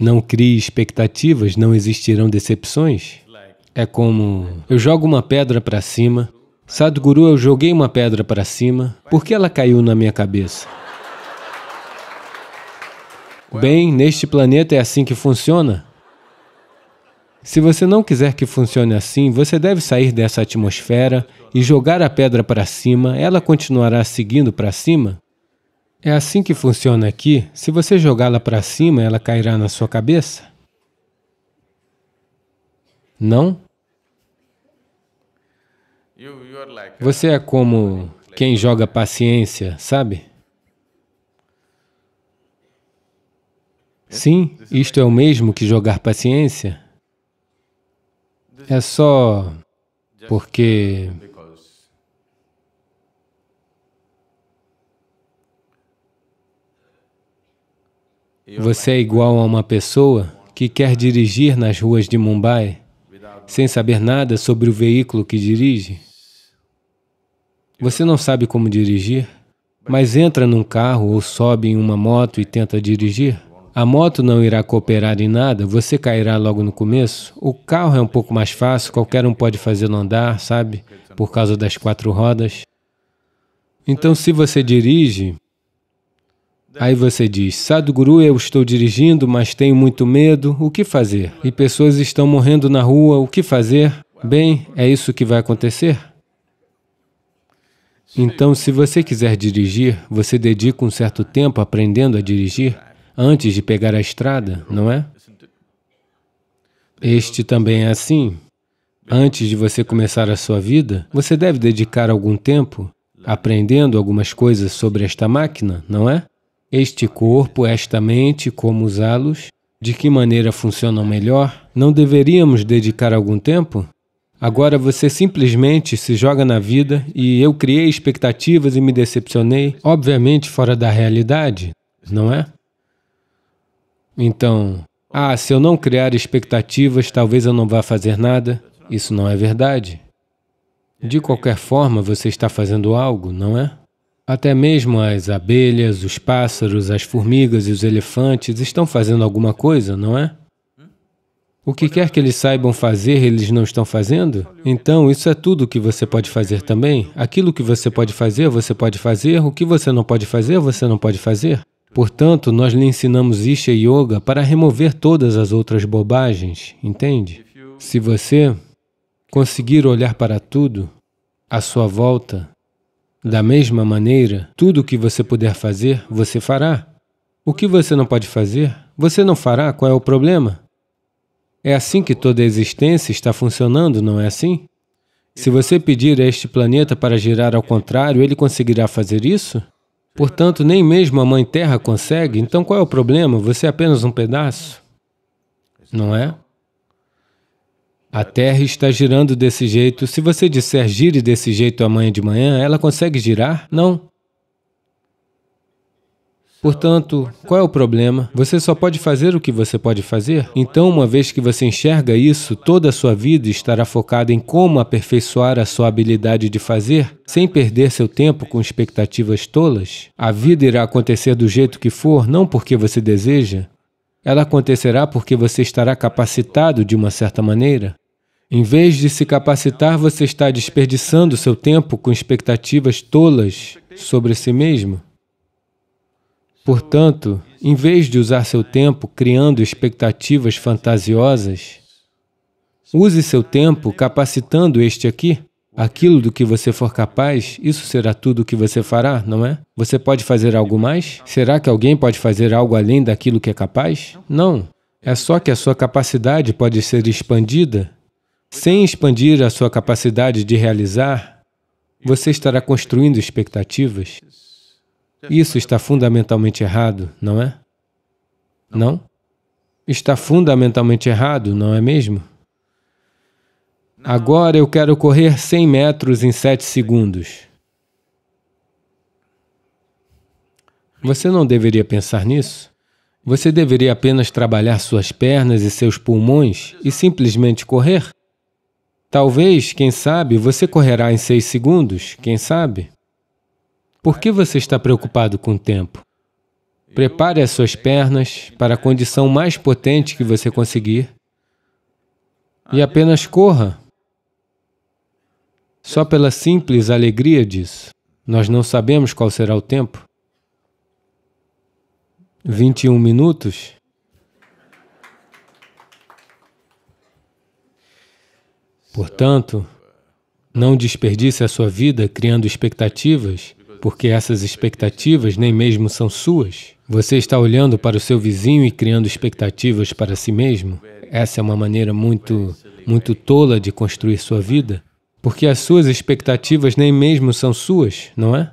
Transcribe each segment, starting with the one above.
Não crie expectativas, não existirão decepções. É como eu jogo uma pedra para cima. Sadhguru, eu joguei uma pedra para cima. Por que ela caiu na minha cabeça? Bem, neste planeta é assim que funciona. Se você não quiser que funcione assim, você deve sair dessa atmosfera e jogar a pedra para cima, ela continuará seguindo para cima. É assim que funciona aqui. Se você jogá-la para cima, ela cairá na sua cabeça? Não? Você é como quem joga paciência, sabe? Sim, isto é o mesmo que jogar paciência. É só porque Você é igual a uma pessoa que quer dirigir nas ruas de Mumbai sem saber nada sobre o veículo que dirige. Você não sabe como dirigir, mas entra num carro ou sobe em uma moto e tenta dirigir. A moto não irá cooperar em nada, você cairá logo no começo. O carro é um pouco mais fácil, qualquer um pode fazê-lo andar, sabe? Por causa das quatro rodas. Então, se você dirige, Aí você diz: Sadhguru, eu estou dirigindo, mas tenho muito medo, o que fazer? E pessoas estão morrendo na rua, o que fazer? Bem, é isso que vai acontecer? Então, se você quiser dirigir, você dedica um certo tempo aprendendo a dirigir antes de pegar a estrada, não é? Este também é assim. Antes de você começar a sua vida, você deve dedicar algum tempo aprendendo algumas coisas sobre esta máquina, não é? Este corpo, esta mente, como usá-los, de que maneira funcionam melhor, não deveríamos dedicar algum tempo? Agora você simplesmente se joga na vida e eu criei expectativas e me decepcionei, obviamente fora da realidade, não é? Então, ah, se eu não criar expectativas, talvez eu não vá fazer nada. Isso não é verdade. De qualquer forma, você está fazendo algo, não é? Até mesmo as abelhas, os pássaros, as formigas e os elefantes estão fazendo alguma coisa, não é? O que quer que eles saibam fazer, eles não estão fazendo? Então, isso é tudo que você pode fazer também. Aquilo que você pode fazer, você pode fazer. O que você não pode fazer, você não pode fazer. Portanto, nós lhe ensinamos Isha Yoga para remover todas as outras bobagens, entende? Se você conseguir olhar para tudo à sua volta da mesma maneira, tudo o que você puder fazer, você fará. O que você não pode fazer, você não fará. Qual é o problema? É assim que toda a existência está funcionando, não é assim? Se você pedir a este planeta para girar ao contrário, ele conseguirá fazer isso? Portanto, nem mesmo a Mãe Terra consegue, então qual é o problema? Você é apenas um pedaço, não é? A Terra está girando desse jeito. Se você disser gire desse jeito amanhã de manhã, ela consegue girar? Não. Portanto, qual é o problema? Você só pode fazer o que você pode fazer? Então, uma vez que você enxerga isso, toda a sua vida estará focada em como aperfeiçoar a sua habilidade de fazer, sem perder seu tempo com expectativas tolas? A vida irá acontecer do jeito que for, não porque você deseja, ela acontecerá porque você estará capacitado de uma certa maneira. Em vez de se capacitar, você está desperdiçando seu tempo com expectativas tolas sobre si mesmo. Portanto, em vez de usar seu tempo criando expectativas fantasiosas, use seu tempo capacitando este aqui aquilo do que você for capaz, isso será tudo o que você fará, não é? Você pode fazer algo mais? Será que alguém pode fazer algo além daquilo que é capaz? Não. É só que a sua capacidade pode ser expandida. Sem expandir a sua capacidade de realizar, você estará construindo expectativas. Isso está fundamentalmente errado, não é? Não? Está fundamentalmente errado, não é mesmo? Agora eu quero correr 100 metros em 7 segundos. Você não deveria pensar nisso? Você deveria apenas trabalhar suas pernas e seus pulmões e simplesmente correr? Talvez, quem sabe, você correrá em 6 segundos, quem sabe? Por que você está preocupado com o tempo? Prepare as suas pernas para a condição mais potente que você conseguir e apenas corra. Só pela simples alegria disso, nós não sabemos qual será o tempo. 21 minutos? Portanto, não desperdice a sua vida criando expectativas, porque essas expectativas nem mesmo são suas. Você está olhando para o seu vizinho e criando expectativas para si mesmo. Essa é uma maneira muito, muito tola de construir sua vida porque as suas expectativas nem mesmo são suas, não é?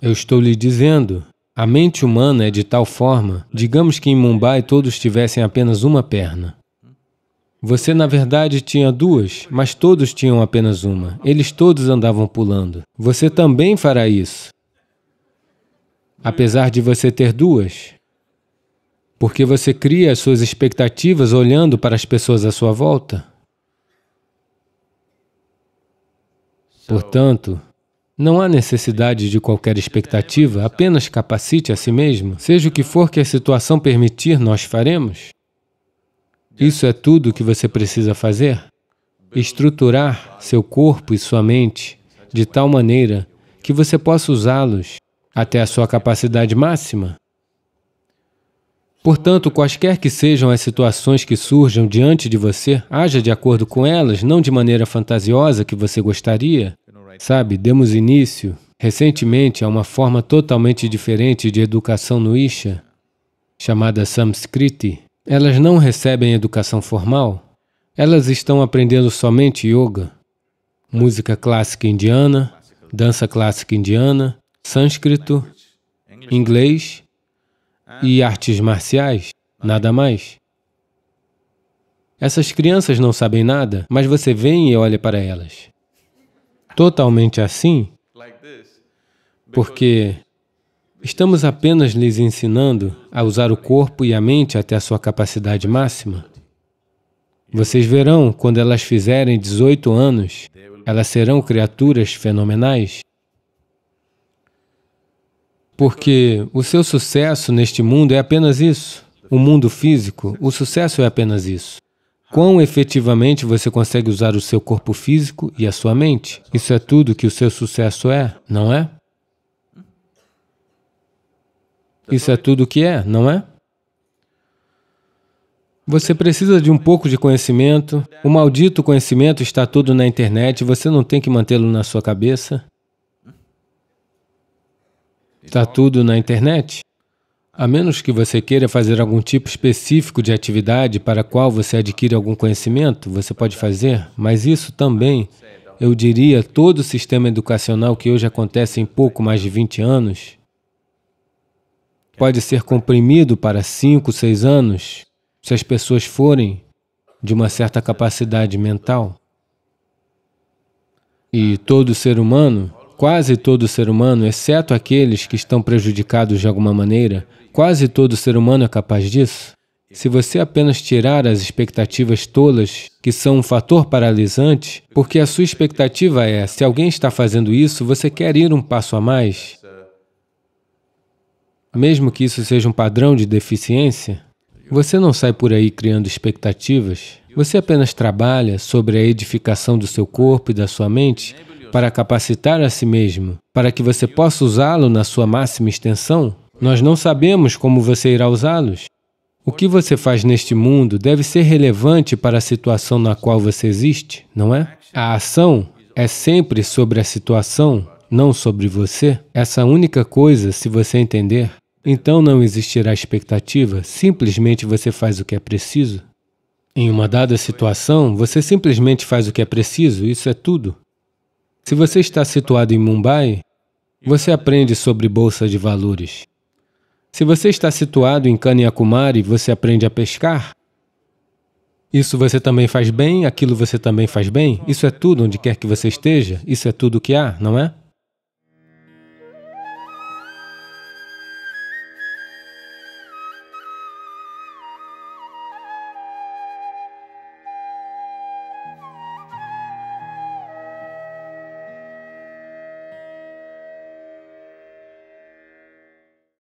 Eu estou lhe dizendo, a mente humana é de tal forma, digamos que em Mumbai todos tivessem apenas uma perna. Você, na verdade, tinha duas, mas todos tinham apenas uma. Eles todos andavam pulando. Você também fará isso. Apesar de você ter duas, porque você cria as suas expectativas olhando para as pessoas à sua volta. Portanto, não há necessidade de qualquer expectativa, apenas capacite a si mesmo. Seja o que for que a situação permitir, nós faremos. Isso é tudo o que você precisa fazer. Estruturar seu corpo e sua mente de tal maneira que você possa usá-los até a sua capacidade máxima. Portanto, quaisquer que sejam as situações que surjam diante de você, haja de acordo com elas, não de maneira fantasiosa que você gostaria. Sabe, demos início recentemente a uma forma totalmente diferente de educação no Isha, chamada Samskriti. Elas não recebem educação formal, elas estão aprendendo somente yoga, música clássica indiana, dança clássica indiana, sânscrito, inglês e artes marciais, nada mais. Essas crianças não sabem nada, mas você vem e olha para elas. Totalmente assim, porque estamos apenas lhes ensinando a usar o corpo e a mente até a sua capacidade máxima. Vocês verão, quando elas fizerem 18 anos, elas serão criaturas fenomenais porque o seu sucesso neste mundo é apenas isso. O mundo físico, o sucesso é apenas isso. Quão efetivamente você consegue usar o seu corpo físico e a sua mente? Isso é tudo que o seu sucesso é, não é? Isso é tudo o que é, não é? Você precisa de um pouco de conhecimento. O maldito conhecimento está todo na internet, você não tem que mantê-lo na sua cabeça. Está então, tudo na é. internet? A menos que você queira fazer algum tipo específico de atividade para a qual você adquire algum conhecimento, você pode fazer, mas isso também, eu diria, todo o sistema educacional que hoje acontece em pouco mais de 20 anos, pode ser comprimido para 5, 6 anos, se as pessoas forem de uma certa capacidade mental. E todo ser humano Quase todo ser humano, exceto aqueles que estão prejudicados de alguma maneira, quase todo ser humano é capaz disso. Se você apenas tirar as expectativas tolas, que são um fator paralisante, porque a sua expectativa é, se alguém está fazendo isso, você quer ir um passo a mais, mesmo que isso seja um padrão de deficiência, você não sai por aí criando expectativas. Você apenas trabalha sobre a edificação do seu corpo e da sua mente para capacitar a si mesmo, para que você possa usá-lo na sua máxima extensão? Nós não sabemos como você irá usá-los. O que você faz neste mundo deve ser relevante para a situação na qual você existe, não é? A ação é sempre sobre a situação, não sobre você. Essa única coisa, se você entender, então não existirá expectativa, simplesmente você faz o que é preciso. Em uma dada situação, você simplesmente faz o que é preciso, isso é tudo. Se você está situado em Mumbai, você aprende sobre bolsa de valores. Se você está situado em Kanyakumari, você aprende a pescar. Isso você também faz bem, aquilo você também faz bem. Isso é tudo onde quer que você esteja, isso é tudo o que há, não é?